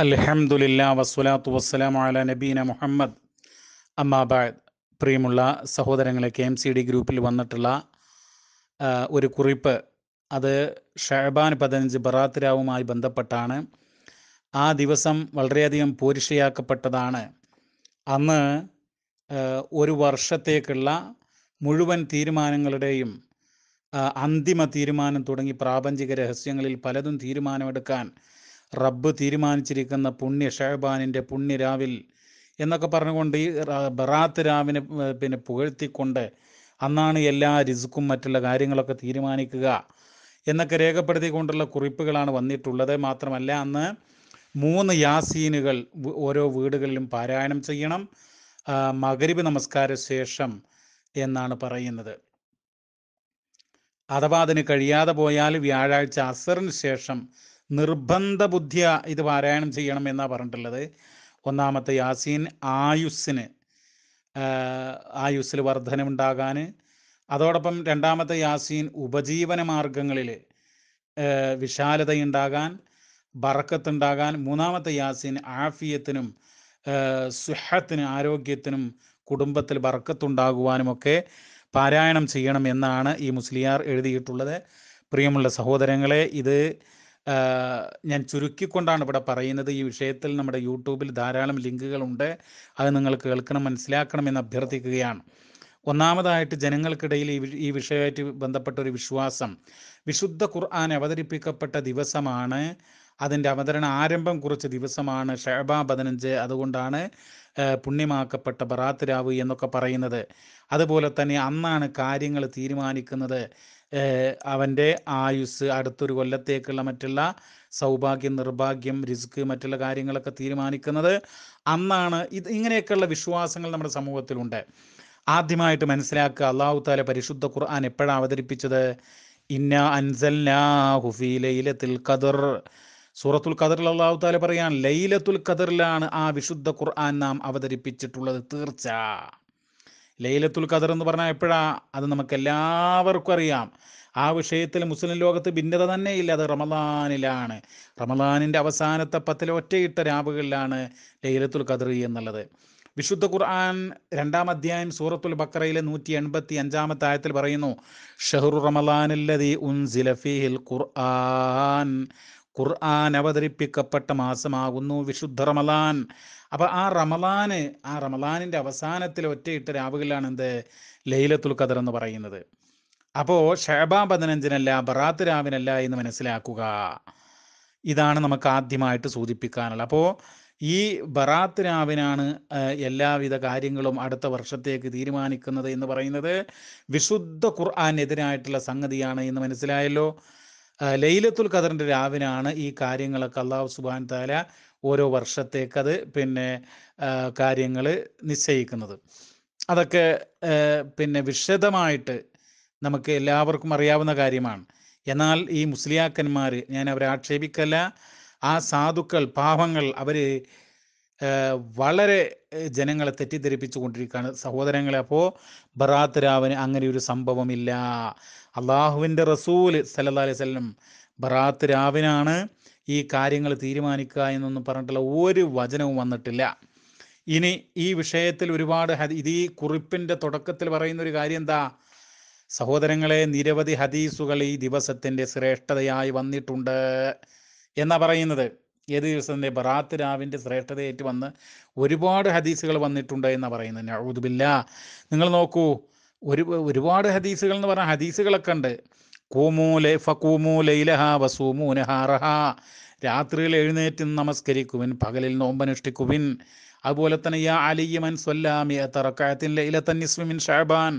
അലഹമുല്ല വസ്സലാത്തു വസ്സലാം അല നബീന മുഹമ്മദ് അമ്മാബാദ് പ്രിയമുള്ള സഹോദരങ്ങളെ കെ എം സി ഡി ഗ്രൂപ്പിൽ വന്നിട്ടുള്ള ഒരു കുറിപ്പ് അത് ഷഹബാൻ പതിനഞ്ച് ബറാത്തിരാവുമായി ബന്ധപ്പെട്ടാണ് ആ ദിവസം വളരെയധികം പൂരിഷയാക്കപ്പെട്ടതാണ് അന്ന് ഒരു വർഷത്തേക്കുള്ള മുഴുവൻ തീരുമാനങ്ങളുടെയും അന്തിമ തീരുമാനം തുടങ്ങി പ്രാപഞ്ചിക രഹസ്യങ്ങളിൽ പലതും തീരുമാനമെടുക്കാൻ റബ്ബ് തീരുമാനിച്ചിരിക്കുന്ന പുണ്യ ഷഹബാനിൻ്റെ പുണ്യരാവിൽ എന്നൊക്കെ പറഞ്ഞുകൊണ്ട് ഈ ബറാത്ത് രാവിനെ പിന്നെ പുകഴ്ത്തിക്കൊണ്ട് അന്നാണ് എല്ലാ റിസ്ക്കും മറ്റുള്ള കാര്യങ്ങളൊക്കെ തീരുമാനിക്കുക എന്നൊക്കെ രേഖപ്പെടുത്തിക്കൊണ്ടുള്ള കുറിപ്പുകളാണ് വന്നിട്ടുള്ളത് മാത്രമല്ല അന്ന് മൂന്ന് യാസീനുകൾ ഓരോ വീടുകളിലും പാരായണം ചെയ്യണം മകരിവ് നമസ്കാര ശേഷം എന്നാണ് പറയുന്നത് അഥവാ അതിന് കഴിയാതെ പോയാൽ വ്യാഴാഴ്ച അസറിന് ശേഷം നിർബന്ധ ബുദ്ധിയ ഇത് പാരായണം ചെയ്യണം എന്നാ പറഞ്ഞിട്ടുള്ളത് ഒന്നാമത്തെ യാസീൻ ആയുസ്സിന് ആയുസ്സിൽ വർധനമുണ്ടാകാൻ അതോടൊപ്പം രണ്ടാമത്തെ യാസീൻ ഉപജീവന മാർഗങ്ങളിൽ വിശാലതയുണ്ടാകാൻ ബറക്കത്തുണ്ടാകാൻ മൂന്നാമത്തെ യാസീൻ ആഫിയത്തിനും സുഹത്തിന് ആരോഗ്യത്തിനും കുടുംബത്തിൽ ബറക്കത്തുണ്ടാകുവാനുമൊക്കെ പാരായണം ചെയ്യണം എന്നാണ് ഈ മുസ്ലിയാർ എഴുതിയിട്ടുള്ളത് പ്രിയമുള്ള സഹോദരങ്ങളെ ഇത് ഞാൻ ചുരുക്കിക്കൊണ്ടാണ് ഇവിടെ പറയുന്നത് ഈ വിഷയത്തിൽ നമ്മുടെ യൂട്യൂബിൽ ധാരാളം ലിങ്കുകളുണ്ട് അത് നിങ്ങൾ കേൾക്കണം മനസ്സിലാക്കണം എന്ന് അഭ്യർത്ഥിക്കുകയാണ് ഒന്നാമതായിട്ട് ജനങ്ങൾക്കിടയിൽ ഈ ഈ വിഷയമായിട്ട് ബന്ധപ്പെട്ട ഒരു വിശ്വാസം വിശുദ്ധ ഖുർആൻ അവതരിപ്പിക്കപ്പെട്ട ദിവസമാണ് അതിൻ്റെ അവതരണ ആരംഭം കുറിച്ച ദിവസമാണ് ഷേബ പതിനഞ്ച് അതുകൊണ്ടാണ് പുണ്യമാക്കപ്പെട്ട ബറാത്ത് രാവ് എന്നൊക്കെ പറയുന്നത് അതുപോലെ തന്നെ അന്നാണ് കാര്യങ്ങൾ തീരുമാനിക്കുന്നത് അവൻ്റെ ആയുസ് അടുത്തൊരു കൊല്ലത്തേക്കുള്ള മറ്റുള്ള സൗഭാഗ്യം നിർഭാഗ്യം റിസ്ക് മറ്റുള്ള കാര്യങ്ങളൊക്കെ തീരുമാനിക്കുന്നത് അന്നാണ് ഇത് ഇങ്ങനെയൊക്കെയുള്ള വിശ്വാസങ്ങൾ നമ്മുടെ സമൂഹത്തിലുണ്ട് ആദ്യമായിട്ട് മനസ്സിലാക്കുക അള്ളാഹു താല പരിശുദ്ധ ഖുർആൻ എപ്പോഴാണ് അവതരിപ്പിച്ചത് ഇന്ന അൻസൽ ലൈലത്തുൽ ഖദർ സൂറത്തുൽ ഖദറിൽ അള്ളാഹു താല പറയാൻ ലൈലത്തുൽ ഖദറിലാണ് ആ വിശുദ്ധ ഖുർആൻ നാം അവതരിപ്പിച്ചിട്ടുള്ളത് തീർച്ച ലൈലത്തുൽ ഖദർ എന്ന് പറഞ്ഞാൽ എപ്പോഴാ അത് നമുക്ക് എല്ലാവർക്കും അറിയാം ആ വിഷയത്തിൽ മുസ്ലിം ലോകത്ത് ഭിന്നത ഇല്ല അത് റമദാനിലാണ് റമദാനിൻ്റെ അവസാനത്തെ പത്തിലെ ഒറ്റയിട്ട രാവുകളിലാണ് ലൈലത്തുൽ ഖദർ എന്നുള്ളത് വിശുദ്ധ ഖുർആൻ രണ്ടാം അധ്യായം സൂറത്തുൽ ബക്കറയിലെ നൂറ്റി എൺപത്തി അഞ്ചാമത്തെ ആയത്തിൽ പറയുന്നു ഷഹറു റമലാനല്ലതി ഉൻസില ഫീഹിൽ ഖുർആൻ ഖുർആൻ അവതരിപ്പിക്കപ്പെട്ട മാസമാകുന്നു വിശുദ്ധ റമലാൻ അപ്പം ആ റമലാന് ആ റമലാനിൻ്റെ അവസാനത്തിൽ ഒറ്റയിട്ട രാവുകളിലാണ് എന്ത് ലൈലത്തുൽ ഖദർ എന്ന് പറയുന്നത് അപ്പോൾ ഷേബാ പതിനഞ്ചിനല്ല ബറാത്ത് രാവിനല്ല എന്ന് മനസ്സിലാക്കുക ഇതാണ് നമുക്ക് ആദ്യമായിട്ട് സൂചിപ്പിക്കാനുള്ളത് അപ്പോൾ ഈ ബറാത്ത് രാവിനാണ് എല്ലാവിധ കാര്യങ്ങളും അടുത്ത വർഷത്തേക്ക് തീരുമാനിക്കുന്നത് എന്ന് പറയുന്നത് വിശുദ്ധ ഖുർആാനെതിരായിട്ടുള്ള സംഗതിയാണ് എന്ന് മനസ്സിലായല്ലോ ലൈലത്തുൽ ഖദറിൻ്റെ രാവിനാണ് ഈ കാര്യങ്ങളൊക്കെ അള്ളാഹു സുബാൻ താല ഓരോ വർഷത്തേക്കത് പിന്നെ കാര്യങ്ങൾ നിശ്ചയിക്കുന്നത് അതൊക്കെ പിന്നെ വിശദമായിട്ട് നമുക്ക് എല്ലാവർക്കും അറിയാവുന്ന കാര്യമാണ് എന്നാൽ ഈ മുസ്ലിയാക്കന്മാർ ഞാൻ അവരെ ആക്ഷേപിക്കല്ല ആ സാധുക്കൾ പാവങ്ങൾ അവർ വളരെ ജനങ്ങളെ തെറ്റിദ്ധരിപ്പിച്ചു കൊണ്ടിരിക്കുകയാണ് സഹോദരങ്ങളെ അപ്പോൾ ബറാത്ത് രാവിന് അങ്ങനെ ഒരു സംഭവമില്ല അള്ളാഹുവിൻ്റെ റസൂൽ സല്ലാ അലൈഹി സ്വലം ബറാത്ത് രാവിനാണ് ഈ കാര്യങ്ങൾ തീരുമാനിക്കുക എന്നൊന്നും പറഞ്ഞിട്ടുള്ള ഒരു വചനവും വന്നിട്ടില്ല ഇനി ഈ വിഷയത്തിൽ ഒരുപാട് ഇത് ഈ കുറിപ്പിൻ്റെ തുടക്കത്തിൽ പറയുന്ന ഒരു കാര്യം എന്താ സഹോദരങ്ങളെ നിരവധി ഹദീസുകൾ ഈ ദിവസത്തിൻ്റെ ശ്രേഷ്ഠതയായി വന്നിട്ടുണ്ട് എന്നാ പറയുന്നത് ഏത് ദിവസത്തിൻ്റെ ബറാത്ത് രാവിൻ്റെ ശ്രേഷ്ഠതയേറ്റ് വന്ന് ഒരുപാട് ഹദീസുകൾ വന്നിട്ടുണ്ട് എന്നാണ് പറയുന്നത് നഴുതുബില്ല നിങ്ങൾ നോക്കൂ ഒരു ഒരുപാട് ഹദീസുകൾ എന്ന് പറഞ്ഞാൽ ഹദീസുകളൊക്കെ ഉണ്ട് കൂമൂലെ ഫക്കൂമൂ ലൈലഹ രാത്രിയിൽ എഴുന്നേറ്റ് നമസ്കരിക്കുവിൻ പകലിൽ നോമ്പനുഷ്ഠിക്കുവിൻ അതുപോലെ തന്നെ യാ അലിയമൻ സ്വല്ലാമി തറക്കായത്തിൻ ലൈലത്തന്നിസ്മിൻ ഷാബാൻ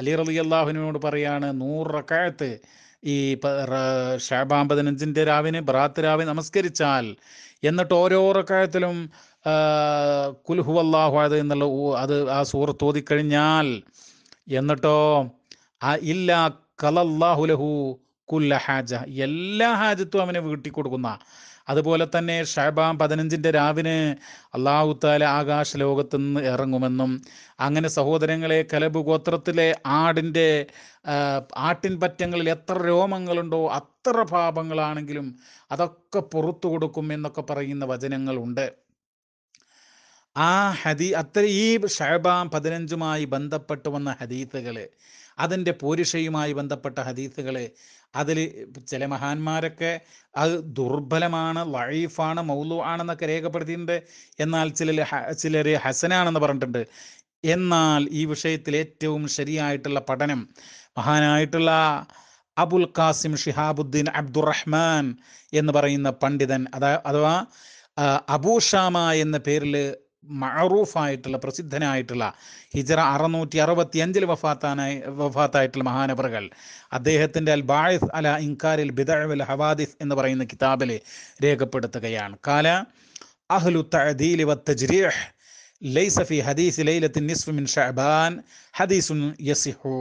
അലി റലി അള്ളാഹുവിനോട് പറയാണ് നൂറക്കായത്ത് ഈ ഷാബാം പതിനഞ്ചിൻ്റെ രാവിനെ ബറാത്ത് രാവി നമസ്കരിച്ചാൽ എന്നിട്ട് ഓരോ റക്കായത്തിലും കുൽഹു അത് എന്നുള്ള അത് ആ സൂറത്ത് ഓതിക്കഴിഞ്ഞാൽ എന്നിട്ടോ ആ ഇല്ല കലല്ലാഹുലഹു കുല്ല ഹാജ എല്ലാ ഹാജത്തും അവനെ വീട്ടിക്കൊടുക്കുന്ന അതുപോലെ തന്നെ ഷഹബാം പതിനഞ്ചിൻ്റെ രാവിന് താല ആകാശ ലോകത്തു നിന്ന് ഇറങ്ങുമെന്നും അങ്ങനെ സഹോദരങ്ങളെ കലബു ഗോത്രത്തിലെ ആടിൻ്റെ ആട്ടിൻ പറ്റങ്ങളിൽ എത്ര രോമങ്ങളുണ്ടോ അത്ര പാപങ്ങളാണെങ്കിലും അതൊക്കെ പുറത്തു കൊടുക്കും എന്നൊക്കെ പറയുന്ന വചനങ്ങളുണ്ട് ആ ഹദീ അത്ര ഈ ഷഹബാം പതിനഞ്ചുമായി ബന്ധപ്പെട്ട് വന്ന ഹദീത്തുകൾ അതിൻ്റെ പൂരിഷയുമായി ബന്ധപ്പെട്ട ഹദീസുകൾ അതിൽ ചില മഹാന്മാരൊക്കെ അത് ദുർബലമാണ് വഴീഫാണ് മൗലു ആണെന്നൊക്കെ രേഖപ്പെടുത്തിയിട്ടുണ്ട് എന്നാൽ ചിലർ ചിലർ ഹസനാണെന്ന് പറഞ്ഞിട്ടുണ്ട് എന്നാൽ ഈ വിഷയത്തിൽ ഏറ്റവും ശരിയായിട്ടുള്ള പഠനം മഹാനായിട്ടുള്ള അബുൽ കാസിം ഷിഹാബുദ്ദീൻ അബ്ദുറഹ്മാൻ എന്ന് പറയുന്ന പണ്ഡിതൻ അതാ അഥവാ അബൂഷാമ എന്ന പേരിൽ മഅറൂഫായിട്ടുള്ള പ്രസിദ്ധനായിട്ടുള്ള ഹിജറ അറുന്നൂറ്റി അറുപത്തി അഞ്ചിൽ വഫാത്താനായി വഫാത്തായിട്ടുള്ള മഹാനബറുകൾ അദ്ദേഹത്തിൻ്റെ അൽ ബായിസ് അല ഇൻകാരിൽ ബിദഅൽ ഹവാദിസ് എന്ന് പറയുന്ന കിതാബിൽ രേഖപ്പെടുത്തുകയാണ് കാല അഹ്ലു തഅദീലി വ ലൈസ ഫി ഹദീസ് ലൈലത്തിൻ നിസ്ഫ് മിൻ ഷഅബാൻ ഹദീസുൻ യസിഹു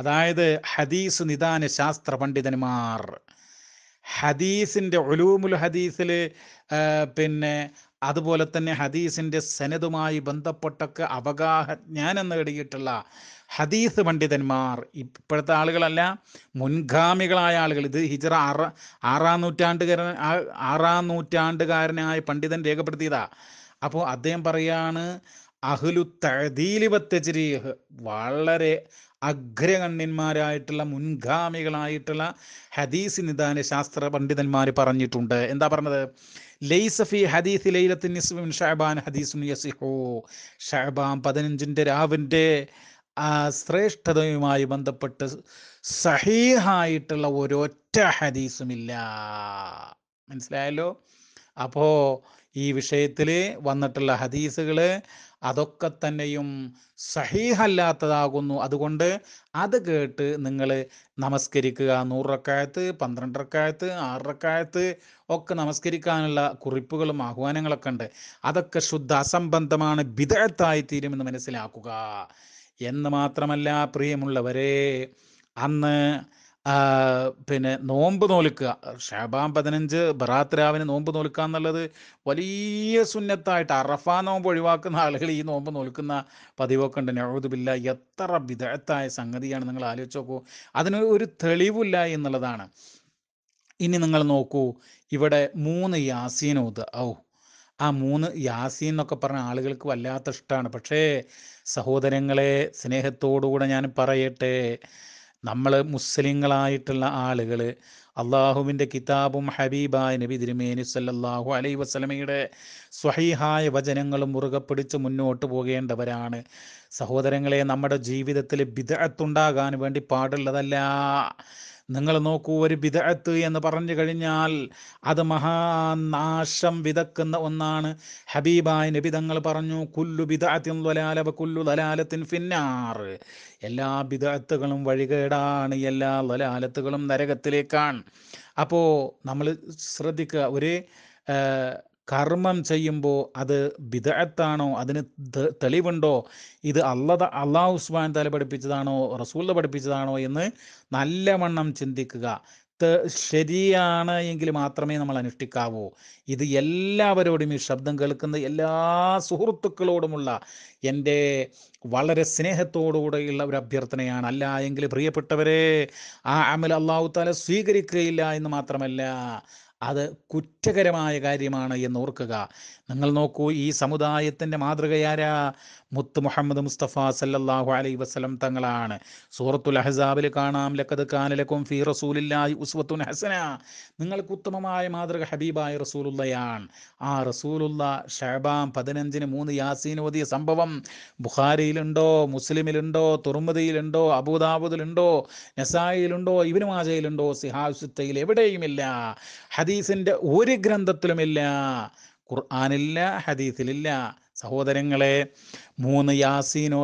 അതായത് ഹദീസ് നിദാന ശാസ്ത്ര പണ്ഡിതന്മാർ ഹദീസിൻ്റെ ഒലൂമുൽ ഹദീസിൽ പിന്നെ അതുപോലെ തന്നെ ഹദീസിൻ്റെ സനതുമായി ബന്ധപ്പെട്ടൊക്കെ അവഗാഹ ജ്ഞാനം നേടിയിട്ടുള്ള ഹദീസ് പണ്ഡിതന്മാർ ഇപ്പോഴത്തെ ആളുകളല്ല മുൻഗാമികളായ ആളുകൾ ഇത് ഹിജറ ആറ ആറാം നൂറ്റാണ്ടുകാരൻ ആറാം നൂറ്റാണ്ടുകാരനായ പണ്ഡിതൻ രേഖപ്പെടുത്തിയതാ അപ്പോൾ അദ്ദേഹം പറയാണ് അഹ്ലു തഴദീലിബത്തജരീഹ് വളരെ അഗ്രഗണ്യന്മാരായിട്ടുള്ള മുൻഗാമികളായിട്ടുള്ള ഹദീസ് നിദാന ശാസ്ത്ര പണ്ഡിതന്മാർ പറഞ്ഞിട്ടുണ്ട് എന്താ പറഞ്ഞത് ലൈസഫി ഹദീസ് ലൈലത്തിൻ നിസ്മിൻ ഷഹബാൻ ഹദീസുൻ യസിഹോ ഷഹബാൻ പതിനഞ്ചിൻ്റെ രാവിൻ്റെ ആ ശ്രേഷ്ഠതയുമായി ബന്ധപ്പെട്ട് സഹീഹായിട്ടുള്ള ഒരൊറ്റ ഹദീസുമില്ല മനസ്സിലായല്ലോ അപ്പോൾ ഈ വിഷയത്തിൽ വന്നിട്ടുള്ള ഹദീസുകൾ അതൊക്കെ തന്നെയും സഹീഹല്ലാത്തതാകുന്നു അതുകൊണ്ട് അത് കേട്ട് നിങ്ങൾ നമസ്കരിക്കുക നൂറക്കായത്ത് പന്ത്രണ്ടരക്കായത്ത് ആറരക്കായത്ത് ഒക്കെ നമസ്കരിക്കാനുള്ള കുറിപ്പുകളും ആഹ്വാനങ്ങളൊക്കെ ഉണ്ട് അതൊക്കെ ശുദ്ധ അസംബന്ധമാണ് ബിദഴത്തായി തീരുമെന്ന് മനസ്സിലാക്കുക എന്ന് മാത്രമല്ല പ്രിയമുള്ളവരെ അന്ന് പിന്നെ നോമ്പ് നോൽക്കുക ഷാബാം പതിനഞ്ച് ബറാത്ത് രാവിന് നോമ്പ് നോൽക്കുക എന്നുള്ളത് വലിയ സുന്നത്തായിട്ട് അറഫാ നോമ്പ് ഒഴിവാക്കുന്ന ആളുകൾ ഈ നോമ്പ് നോൽക്കുന്ന പതിവൊക്കെ ഉണ്ട് നഴുതുബില്ല എത്ര വിദഗ്ധായ സംഗതിയാണ് നിങ്ങൾ ആലോചിച്ച് നോക്കൂ അതിന് ഒരു തെളിവില്ല എന്നുള്ളതാണ് ഇനി നിങ്ങൾ നോക്കൂ ഇവിടെ മൂന്ന് യാസീൻ ഔ ആ മൂന്ന് യാസീൻ എന്നൊക്കെ പറഞ്ഞ ആളുകൾക്ക് വല്ലാത്ത ഇഷ്ടമാണ് പക്ഷേ സഹോദരങ്ങളെ സ്നേഹത്തോടുകൂടെ ഞാൻ പറയട്ടെ നമ്മൾ മുസ്ലിങ്ങളായിട്ടുള്ള ആളുകൾ അള്ളാഹുവിൻ്റെ കിതാബും ഹബീബായ നബി തിരുമേനി സല്ലാഹു അലൈ വസ്ലമയുടെ സ്വഹീഹായ വചനങ്ങളും മുറുകെ പിടിച്ച് മുന്നോട്ട് പോകേണ്ടവരാണ് സഹോദരങ്ങളെ നമ്മുടെ ജീവിതത്തിൽ ബിദഅത്തുണ്ടാകാൻ വേണ്ടി പാടുള്ളതല്ല നിങ്ങൾ നോക്കൂ ഒരു വിദഗത്ത് എന്ന് പറഞ്ഞു കഴിഞ്ഞാൽ അത് മഹാനാശം വിതക്കുന്ന ഒന്നാണ് ഹബീബായ നബി തങ്ങൾ പറഞ്ഞു കുല്ലു ബിദഅത്തിൻ ദലാല കുല്ലു ദലാലത്തിൻ ഫിന്നാർ എല്ലാ വിദഗത്തുകളും വഴികേടാണ് എല്ലാ ദലാലത്തുകളും നരകത്തിലേക്കാണ് അപ്പോൾ നമ്മൾ ശ്രദ്ധിക്കുക ഒരു കർമ്മം ചെയ്യുമ്പോൾ അത് വിദഗത്താണോ അതിന് തെളിവുണ്ടോ ഇത് അള്ളത അള്ളാഹു ഉസ്മാൻ തല പഠിപ്പിച്ചതാണോ റസൂല പഠിപ്പിച്ചതാണോ എന്ന് നല്ലവണ്ണം ചിന്തിക്കുക ശരിയാണ് എങ്കിൽ മാത്രമേ നമ്മൾ അനുഷ്ഠിക്കാവൂ ഇത് എല്ലാവരോടും ഈ ശബ്ദം കേൾക്കുന്ന എല്ലാ സുഹൃത്തുക്കളോടുമുള്ള എൻ്റെ വളരെ സ്നേഹത്തോടുകൂടെയുള്ള ഒരു അഭ്യർത്ഥനയാണ് അല്ല എങ്കിൽ പ്രിയപ്പെട്ടവരെ ആ അമൽ അള്ളാഹു താല സ്വീകരിക്കുകയില്ല എന്ന് മാത്രമല്ല അത് കുറ്റകരമായ കാര്യമാണ് എന്ന് ഓർക്കുക നിങ്ങൾ നോക്കൂ ഈ സമുദായത്തിൻ്റെ മാതൃകയാരാ മുത്ത് മുഹമ്മദ് മുസ്തഫ സല്ലല്ലാഹു അലൈ വസ്ലം തങ്ങളാണ് സൂറത്തുൽ അഹസാബിൽ കാണാം ലക്കത് കാനലക്കും ഫി റസൂലില്ലായി ഉസ്വത്തുൻ ഹസന നിങ്ങൾക്ക് ഉത്തമമായ മാതൃക ഹബീബായ റസൂലുള്ളയാണ് ആ റസൂലുള്ള ഷഹബാം പതിനഞ്ചിന് മൂന്ന് യാസീൻ ഓതിയ സംഭവം ബുഖാരിയിലുണ്ടോ മുസ്ലിമിലുണ്ടോ തുറമുദയിലുണ്ടോ അബൂദാബുദിലുണ്ടോ നസായിലുണ്ടോ ഇബിനുമാജയിലുണ്ടോ സിഹാസിത്തയിൽ എവിടെയുമില്ല ഹദീ ഹദീസിൻ്റെ ഒരു ഗ്രന്ഥത്തിലുമില്ല ഖുർആാനില്ല ഹദീസിലില്ല സഹോദരങ്ങളെ മൂന്ന് യാസീൻ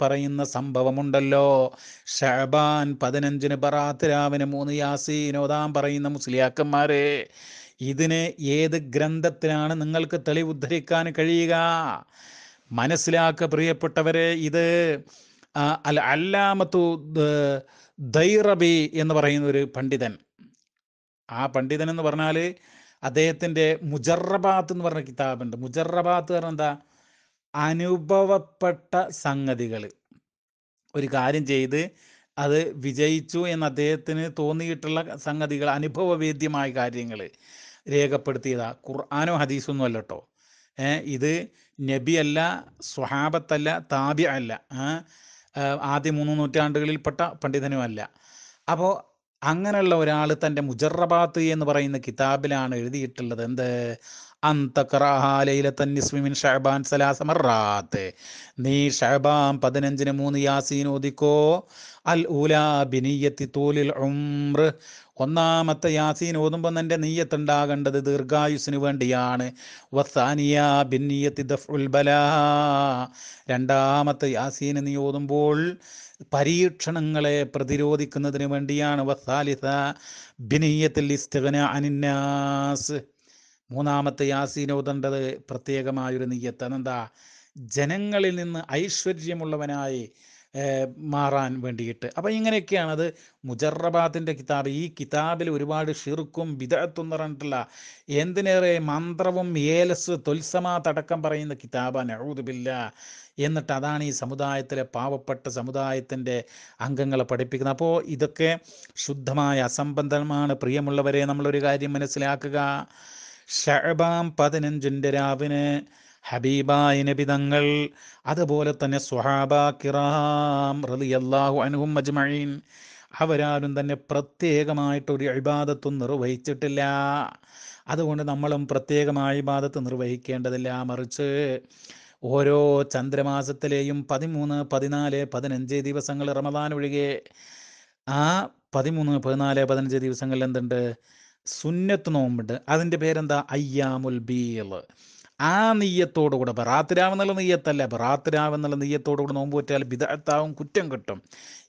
പറയുന്ന സംഭവമുണ്ടല്ലോ ഷഹബാൻ പതിനഞ്ചിന് ബറാത്ത് രാവിന് മൂന്ന് യാസീൻ പറയുന്ന മുസ്ലിയാക്കന്മാരെ ഇതിന് ഏത് ഗ്രന്ഥത്തിലാണ് നിങ്ങൾക്ക് ഉദ്ധരിക്കാൻ കഴിയുക മനസ്സിലാക്ക പ്രിയപ്പെട്ടവരെ ഇത് അൽ അല്ലാമത്തു ദൈറബി എന്ന് പറയുന്ന ഒരു പണ്ഡിതൻ ആ പണ്ഡിതൻ എന്ന് പറഞ്ഞാൽ അദ്ദേഹത്തിൻ്റെ മുജറബാത്ത് എന്ന് പറഞ്ഞ കിതാബുണ്ട് മുജറബാത്ത് പറഞ്ഞ എന്താ അനുഭവപ്പെട്ട സംഗതികൾ ഒരു കാര്യം ചെയ്ത് അത് വിജയിച്ചു എന്ന് അദ്ദേഹത്തിന് തോന്നിയിട്ടുള്ള സംഗതികൾ അനുഭവവേദ്യമായ കാര്യങ്ങൾ രേഖപ്പെടുത്തിയതാ ഖുർആാനോ ഹദീസൊന്നും അല്ല കേട്ടോ ഇത് നബിയല്ല സ്വഹാബത്തല്ല താബ്യ അല്ല ആദ്യ മൂന്ന് നൂറ്റാണ്ടുകളിൽപ്പെട്ട പണ്ഡിതനുമല്ല അപ്പോൾ അങ്ങനെയുള്ള ഒരാൾ തൻ്റെ മുജറബാത്ത് എന്ന് പറയുന്ന കിതാബിലാണ് എഴുതിയിട്ടുള്ളത് എന്ത് അന്തക്കറാഹാലയിലെത്തന്നിസ്മിൻ ഷഹബാൻ സലാസമറാത്ത് നീ ഷഹബാൻ പതിനഞ്ചിന് മൂന്ന് യാസീൻ ഓദിക്കോ അൽ ഊലാ ബിനിയത്തി തൂലിൽ ഉംറ് ഒന്നാമത്തെ യാസീൻ ഓതുമ്പോൾ എൻ്റെ നീയത്തുണ്ടാകേണ്ടത് ദീർഘായുസിന് വേണ്ടിയാണ് വസാനിയ ബിന്നിയത്തി ദഫ് ഉൽബല രണ്ടാമത്തെ യാസീൻ നീ ഓതുമ്പോൾ പരീക്ഷണങ്ങളെ പ്രതിരോധിക്കുന്നതിന് വേണ്ടിയാണ് വസാലിസ ബിനീയത്തിൽ ഇസ്തകന അനിന്നാസ് മൂന്നാമത്തെ യാസീനോദണ്ടത് പ്രത്യേകമായൊരു നീയത്ത് അതെന്താ ജനങ്ങളിൽ നിന്ന് ഐശ്വര്യമുള്ളവനായി മാറാൻ വേണ്ടിയിട്ട് അപ്പം ഇങ്ങനെയൊക്കെയാണ് മുജറബാത്തിൻ്റെ കിതാബ് ഈ കിതാബിൽ ഒരുപാട് ഷിർക്കും ബിദത്തും എന്ന് എന്തിനേറെ മന്ത്രവും ഏലസ് തൊൽസമാ തടക്കം പറയുന്ന കിതാബാണ് അഴുതുബില്ല എന്നിട്ട് അതാണ് ഈ സമുദായത്തിലെ പാവപ്പെട്ട സമുദായത്തിൻ്റെ അംഗങ്ങളെ പഠിപ്പിക്കുന്നത് അപ്പോൾ ഇതൊക്കെ ശുദ്ധമായ അസംബന്ധമാണ് പ്രിയമുള്ളവരെ നമ്മളൊരു കാര്യം മനസ്സിലാക്കുക ഷഹബാം പതിനഞ്ചിൻ്റെ രാവിന് ഹബീബായ നബിതങ്ങൾ അതുപോലെ തന്നെ സുഹാബ കിറാം അള്ളാഹു അനുഹും അജ്മഴീൻ അവരാരും തന്നെ പ്രത്യേകമായിട്ട് ഒരു അഭിബാധത്വം നിർവഹിച്ചിട്ടില്ല അതുകൊണ്ട് നമ്മളും പ്രത്യേകമായ ഇബാദത്ത് നിർവഹിക്കേണ്ടതില്ല മറിച്ച് ഓരോ ചന്ദ്രമാസത്തിലെയും പതിമൂന്ന് പതിനാല് പതിനഞ്ച് ദിവസങ്ങൾ റമദാൻ ഒഴികെ ആ പതിമൂന്ന് പതിനാല് പതിനഞ്ച് ദിവസങ്ങളിൽ എന്തുണ്ട് സുന്നത്ത് നോമ്പുണ്ട് അതിൻ്റെ പേരെന്താ അയ്യാമുൽ ബീൽ ആ നെയ്യത്തോടുകൂടെ ബറാത്തിരാവ് എന്നുള്ള നെയ്യത്തല്ല ബറാത്തിരാവ് എന്നുള്ള നെയ്യത്തോടുകൂടെ നോമ്പ് പറ്റിയാൽ ബിദത്താവും കുറ്റം കിട്ടും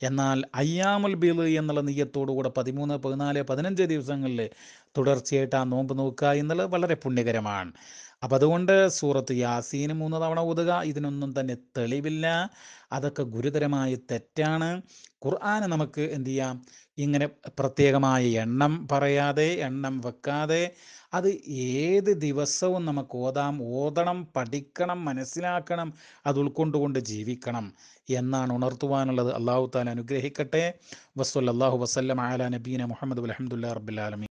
എന്നാൽ അയ്യാമുൽ ബീൽ എന്നുള്ള നെയ്യത്തോടുകൂടെ പതിമൂന്ന് പതിനാല് പതിനഞ്ച് ദിവസങ്ങളിൽ തുടർച്ചയായിട്ട് ആ നോമ്പ് നോക്കുക എന്നുള്ളത് വളരെ പുണ്യകരമാണ് അപ്പം അതുകൊണ്ട് സൂറത്ത് യാസീന് മൂന്ന് തവണ ഊതുക ഇതിനൊന്നും തന്നെ തെളിവില്ല അതൊക്കെ ഗുരുതരമായ തെറ്റാണ് ഖുർആാനെ നമുക്ക് എന്ത് ചെയ്യാം ഇങ്ങനെ പ്രത്യേകമായ എണ്ണം പറയാതെ എണ്ണം വെക്കാതെ അത് ഏത് ദിവസവും നമുക്ക് ഓതാം ഓതണം പഠിക്കണം മനസ്സിലാക്കണം അത് ഉൾക്കൊണ്ടുകൊണ്ട് ജീവിക്കണം എന്നാണ് ഉണർത്തുവാനുള്ളത് അള്ളാഹു താൻ അനുഗ്രഹിക്കട്ടെ വസ്വല്ലാഹു വസ്ലം ആല നബീന മുഹമ്മദ് അലഹമുല്ലാ റബ്ബുലാലമി